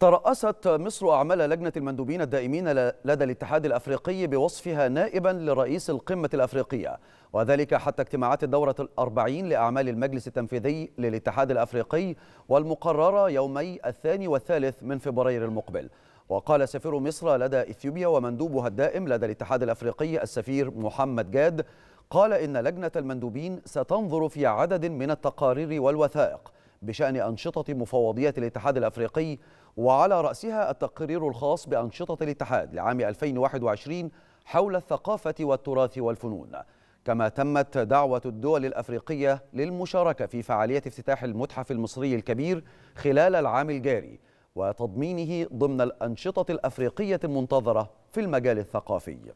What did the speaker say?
ترأست مصر أعمال لجنة المندوبين الدائمين لدى الاتحاد الأفريقي بوصفها نائبا لرئيس القمة الأفريقية وذلك حتى اجتماعات الدورة الأربعين لأعمال المجلس التنفيذي للاتحاد الأفريقي والمقررة يومي الثاني والثالث من فبراير المقبل وقال سفير مصر لدى إثيوبيا ومندوبها الدائم لدى الاتحاد الأفريقي السفير محمد جاد قال إن لجنة المندوبين ستنظر في عدد من التقارير والوثائق بشأن أنشطة مفوضية الاتحاد الأفريقي وعلى رأسها التقرير الخاص بأنشطة الاتحاد لعام 2021 حول الثقافة والتراث والفنون كما تمت دعوة الدول الأفريقية للمشاركة في فعالية افتتاح المتحف المصري الكبير خلال العام الجاري وتضمينه ضمن الأنشطة الأفريقية المنتظرة في المجال الثقافي